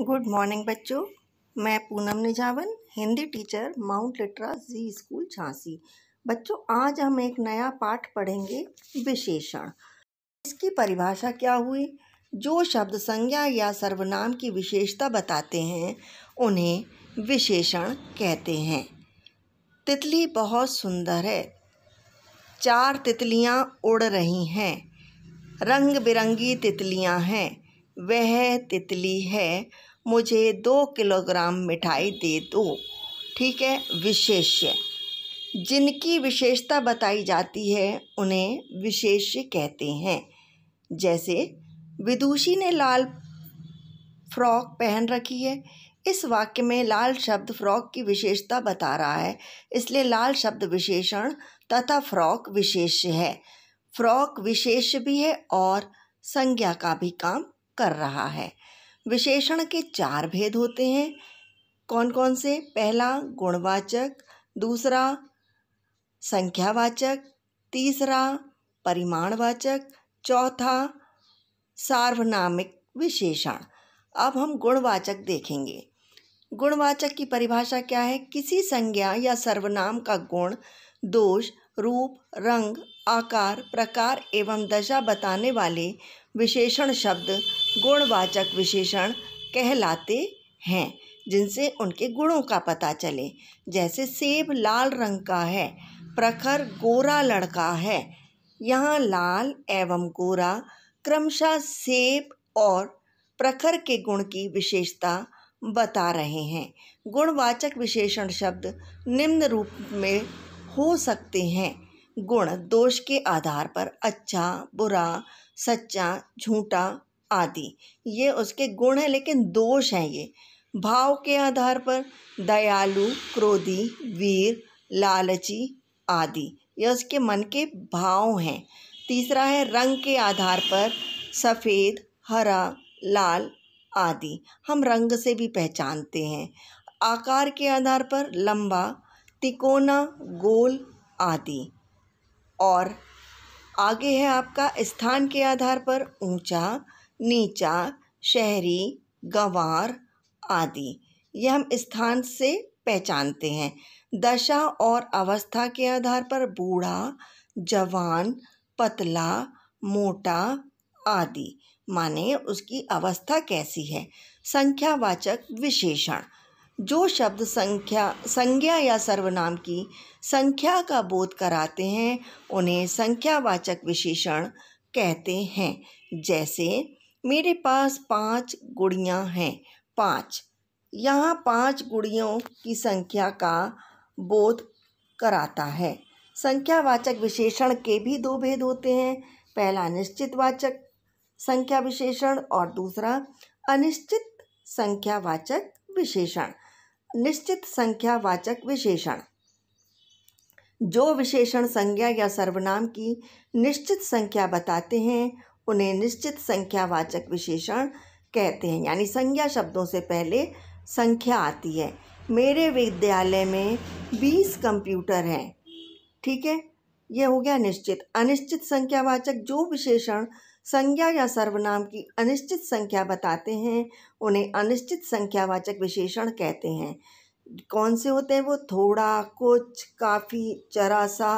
good morning बच्चों मैं Poonam Nijhawan Hindi teacher Mount Litera Zee school Jhansi बच्चों आज हम एक नया पाठ पढ़ेंगे विशेषण इसकी परिभाषा क्या हुई जो शब्द संज्ञा या सर्वनाम की विशेषता बताते हैं उन्हें विशेषण कहते हैं तितली बहुत सुंदर है चार तितलियां उड़ रही हैं रंग बिरंगी तितलियाँ हैं वह तितली है मुझे दो किलोग्राम मिठाई दे दो ठीक है विशेष्य जिनकी विशेषता बताई जाती है उन्हें विशेष्य कहते हैं जैसे विदुषी ने लाल फ्रॉक पहन रखी है इस वाक्य में लाल शब्द फ्रॉक की विशेषता बता रहा है इसलिए लाल शब्द विशेषण तथा फ्रॉक विशेष है फ्रॉक विशेष भी है और संज्ञा का भी काम कर रहा है विशेषण के चार भेद होते हैं कौन कौन से पहला गुणवाचक दूसरा संख्यावाचक तीसरा परिमाणवाचक चौथा सार्वनामिक विशेषण अब हम गुणवाचक देखेंगे गुणवाचक की परिभाषा क्या है किसी संज्ञा या सर्वनाम का गुण दोष रूप रंग आकार प्रकार एवं दशा बताने वाले विशेषण शब्द गुणवाचक विशेषण कहलाते हैं जिनसे उनके गुणों का पता चले जैसे सेब लाल रंग का है प्रखर गोरा लड़का है यहाँ लाल एवं गोरा क्रमशः सेब और प्रखर के गुण की विशेषता बता रहे हैं गुणवाचक विशेषण शब्द निम्न रूप में हो सकते हैं गुण दोष के आधार पर अच्छा बुरा सच्चा झूठा आदि ये उसके गुण हैं लेकिन दोष हैं ये भाव के आधार पर दयालु क्रोधी वीर लालची आदि यह उसके मन के भाव हैं तीसरा है रंग के आधार पर सफ़ेद हरा लाल आदि हम रंग से भी पहचानते हैं आकार के आधार पर लंबा तिकोना गोल आदि और आगे है आपका स्थान के आधार पर ऊंचा नीचा शहरी गंवार आदि यह हम स्थान से पहचानते हैं दशा और अवस्था के आधार पर बूढ़ा जवान पतला मोटा आदि माने उसकी अवस्था कैसी है संख्यावाचक विशेषण जो शब्द संख्या संज्ञा या सर्वनाम की संख्या का बोध कराते हैं उन्हें संख्यावाचक विशेषण कहते हैं जैसे मेरे पास पांच गुड़ियाँ हैं पाँच यहाँ पांच गुड़ियों की संख्या का बोध कराता है संख्यावाचक विशेषण के भी दो भेद होते हैं पहला निश्चितवाचक संख्या विशेषण और दूसरा अनिश्चित संख्यावाचक विशेषण निश्चित संख्यावाचक विशेषण जो विशेषण संज्ञा या सर्वनाम की निश्चित संख्या बताते हैं उन्हें निश्चित संख्यावाचक विशेषण कहते हैं यानी संज्ञा शब्दों से पहले संख्या आती है मेरे विद्यालय में बीस कंप्यूटर हैं ठीक है यह हो गया निश्चित अनिश्चित संख्यावाचक जो विशेषण संज्ञा या सर्वनाम की अनिश्चित संख्या बताते हैं उन्हें अनिश्चित संख्यावाचक विशेषण कहते हैं कौन से होते हैं वो थोड़ा कुछ काफ़ी जरा सा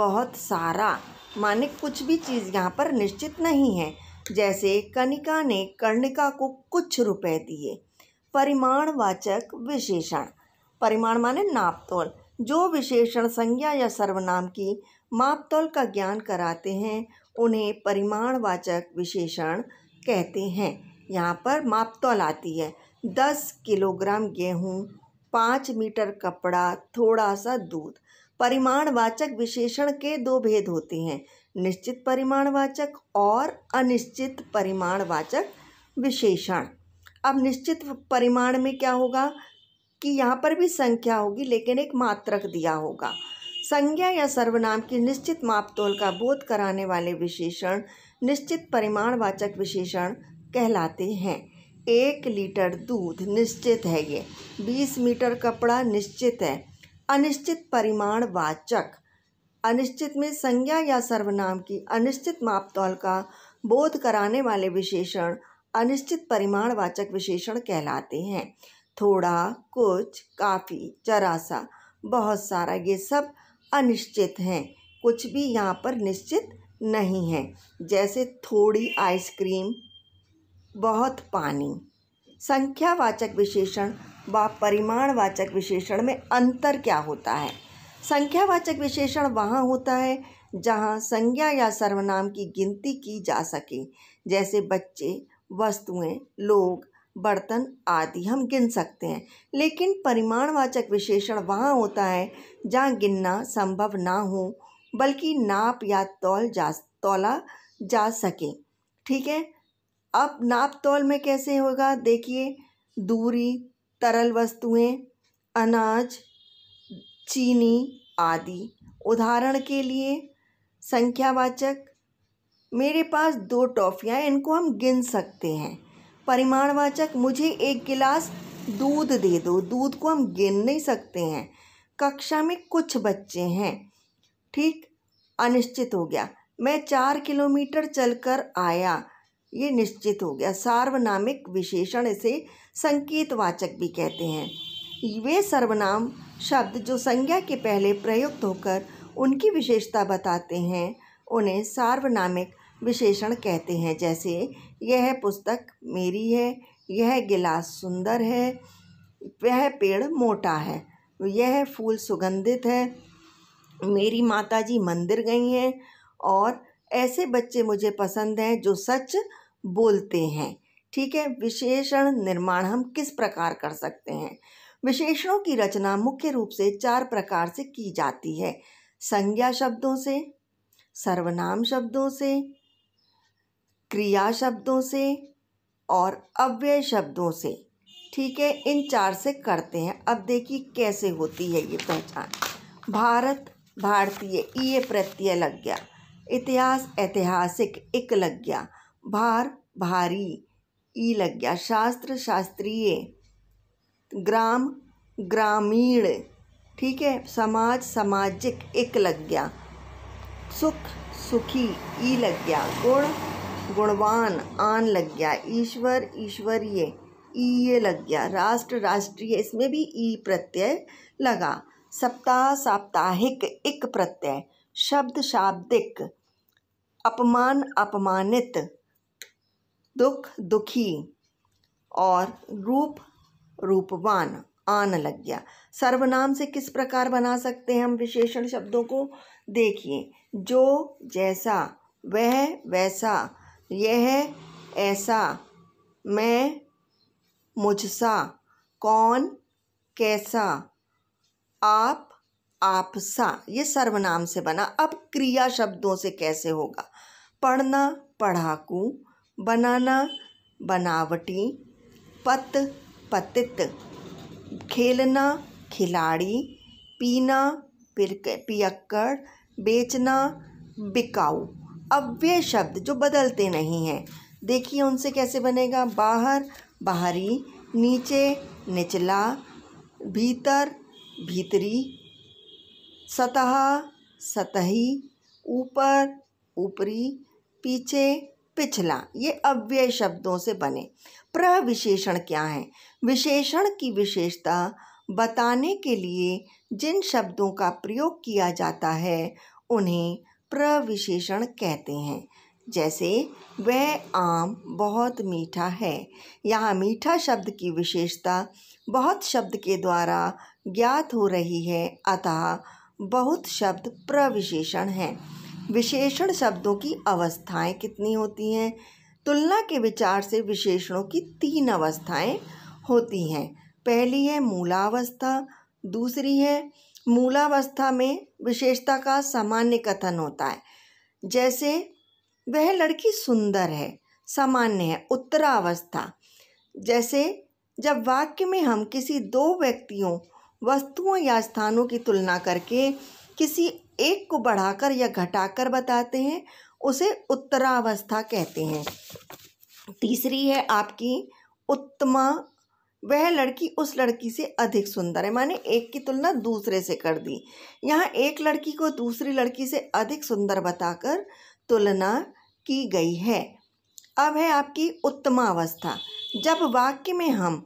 बहुत सारा माने कुछ भी चीज़ यहाँ पर निश्चित नहीं है जैसे कनिका ने कर्णिका को कुछ रुपए दिए परिमाणवाचक विशेषण परिमाण माने नापतोल जो विशेषण संज्ञा या सर्वनाम की मापतौल का ज्ञान कराते हैं उन्हें परिमाणवाचक विशेषण कहते हैं यहाँ पर मापतौल आती है दस किलोग्राम गेहूँ पाँच मीटर कपड़ा थोड़ा सा दूध परिमाणवाचक विशेषण के दो भेद होते हैं निश्चित परिमाणवाचक और अनिश्चित परिमाणवाचक विशेषण अब निश्चित परिमाण में क्या होगा कि यहाँ पर भी संख्या होगी लेकिन एक मात्रक दिया होगा संज्ञा या सर्वनाम की निश्चित मापतोल का बोध कराने वाले विशेषण निश्चित परिमाणवाचक विशेषण कहलाते हैं एक लीटर दूध निश्चित है ये बीस मीटर कपड़ा निश्चित है अनिश्चित परिमाणवाचक अनिश्चित में संज्ञा या सर्वनाम की अनिश्चित मापतौल का बोध कराने वाले विशेषण अनिश्चित परिमाणवाचक विशेषण कहलाते हैं थोड़ा कुछ काफ़ी जरा सा बहुत सारा ये सब अनिश्चित हैं कुछ भी यहाँ पर निश्चित नहीं है जैसे थोड़ी आइसक्रीम बहुत पानी संख्यावाचक विशेषण व परिमाणवाचक विशेषण में अंतर क्या होता है संख्यावाचक विशेषण वहाँ होता है जहाँ संज्ञा या सर्वनाम की गिनती की जा सके जैसे बच्चे वस्तुएं लोग बर्तन आदि हम गिन सकते हैं लेकिन परिमाणवाचक विशेषण वहाँ होता है जहाँ गिनना संभव ना हो बल्कि नाप या तौल जा तोला जा सके ठीक है अब नाप तौल में कैसे होगा देखिए दूरी तरल वस्तुएं अनाज चीनी आदि उदाहरण के लिए संख्यावाचक मेरे पास दो टॉफ़ियाँ इनको हम गिन सकते हैं परिमाणवाचक मुझे एक गिलास दूध दे दो दूध को हम गिन नहीं सकते हैं कक्षा में कुछ बच्चे हैं ठीक अनिश्चित हो गया मैं चार किलोमीटर चलकर आया ये निश्चित हो गया सार्वनामिक विशेषण इसे संकेतवाचक भी कहते हैं वे सर्वनाम शब्द जो संज्ञा के पहले प्रयुक्त होकर उनकी विशेषता बताते हैं उन्हें सार्वनामिक विशेषण कहते हैं जैसे यह पुस्तक मेरी है यह गिलास सुंदर है वह पेड़ मोटा है यह फूल सुगंधित है मेरी माता जी मंदिर गई हैं और ऐसे बच्चे मुझे पसंद हैं जो सच बोलते हैं ठीक है विशेषण निर्माण हम किस प्रकार कर सकते हैं विशेषणों की रचना मुख्य रूप से चार प्रकार से की जाती है संज्ञा शब्दों से सर्वनाम शब्दों से क्रिया शब्दों से और अव्यय शब्दों से ठीक है इन चार से करते हैं अब देखिए कैसे होती है ये पहचान भारत भारतीय ये प्रत्यय लग गया इतिहास ऐतिहासिक इक लग गया भार भारी ई लग गया शास्त्र शास्त्रीय ग्राम ग्रामीण ठीक है समाज सामाजिक एक लग गया सुख सुखी ई लग गया गुण गुणवान आन लग गया ईश्वर ईश्वरीय ये लग गया राष्ट्र राष्ट्रीय इसमें भी ई प्रत्यय लगा सप्ताह साप्ताहिक इक प्रत्यय शब्द शाब्दिक अपमान अपमानित दुख दुखी और रूप रूपवान आन लग गया सर्वनाम से किस प्रकार बना सकते हैं हम विशेषण शब्दों को देखिए जो जैसा वह वैसा यह ऐसा मैं मुझसा कौन कैसा आप आपसा ये सर्वनाम से बना अब क्रिया शब्दों से कैसे होगा पढ़ना पढ़ाकू बनाना बनावटी पत पतित खेलना खिलाड़ी पीना पियक्कड़ बेचना बिकाऊ अव्यय शब्द जो बदलते नहीं हैं देखिए उनसे कैसे बनेगा बाहर बाहरी नीचे निचला भीतर भीतरी सतह सतही ऊपर ऊपरी पीछे पिछला ये अव्यय शब्दों से बने प्र विशेषण क्या है विशेषण की विशेषता बताने के लिए जिन शब्दों का प्रयोग किया जाता है उन्हें प्रविशेषण कहते हैं जैसे वह आम बहुत मीठा है यहाँ मीठा शब्द की विशेषता बहुत शब्द के द्वारा ज्ञात हो रही है अतः बहुत शब्द प्रविशेषण है विशेषण शब्दों की अवस्थाएं कितनी होती हैं तुलना के विचार से विशेषणों की तीन अवस्थाएं होती हैं पहली है मूलावस्था दूसरी है मूलावस्था में विशेषता का सामान्य कथन होता है जैसे वह लड़की सुंदर है सामान्य है उत्तरावस्था जैसे जब वाक्य में हम किसी दो व्यक्तियों वस्तुओं या स्थानों की तुलना करके किसी एक को बढ़ाकर या घटाकर बताते हैं उसे उत्तरावस्था कहते हैं तीसरी है आपकी उत्तमा वह लड़की उस लड़की से अधिक सुंदर है माने एक की तुलना दूसरे से कर दी यहाँ एक लड़की को दूसरी लड़की से अधिक सुंदर बताकर तुलना की गई है अब है आपकी उत्तमा अवस्था जब वाक्य में हम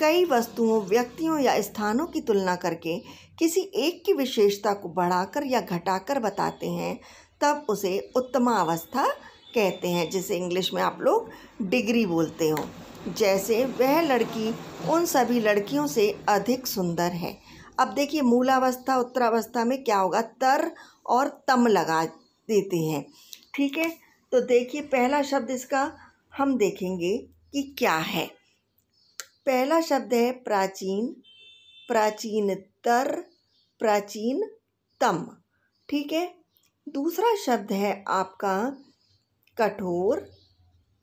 कई वस्तुओं व्यक्तियों या स्थानों की तुलना करके किसी एक की विशेषता को बढ़ाकर या घटाकर बताते हैं तब उसे उत्तमा अवस्था कहते हैं जिसे इंग्लिश में आप लोग डिग्री बोलते हो जैसे वह लड़की उन सभी लड़कियों से अधिक सुंदर है अब देखिए मूलावस्था उत्तरावस्था में क्या होगा तर और तम लगा देते हैं ठीक है तो देखिए पहला शब्द इसका हम देखेंगे कि क्या है पहला शब्द है प्राचीन प्राचीन तर प्राचीन तम ठीक है दूसरा शब्द है आपका कठोर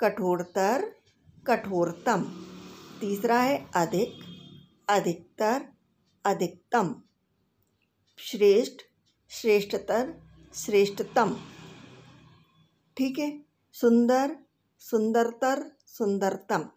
कठोरतर कठोरतम तीसरा है अधिक अधिकतर अधिकतम श्रेष्ठ श्रेष्ठतर श्रेष्ठतम ठीक है सुंदर सुंदरतर सुंदरतम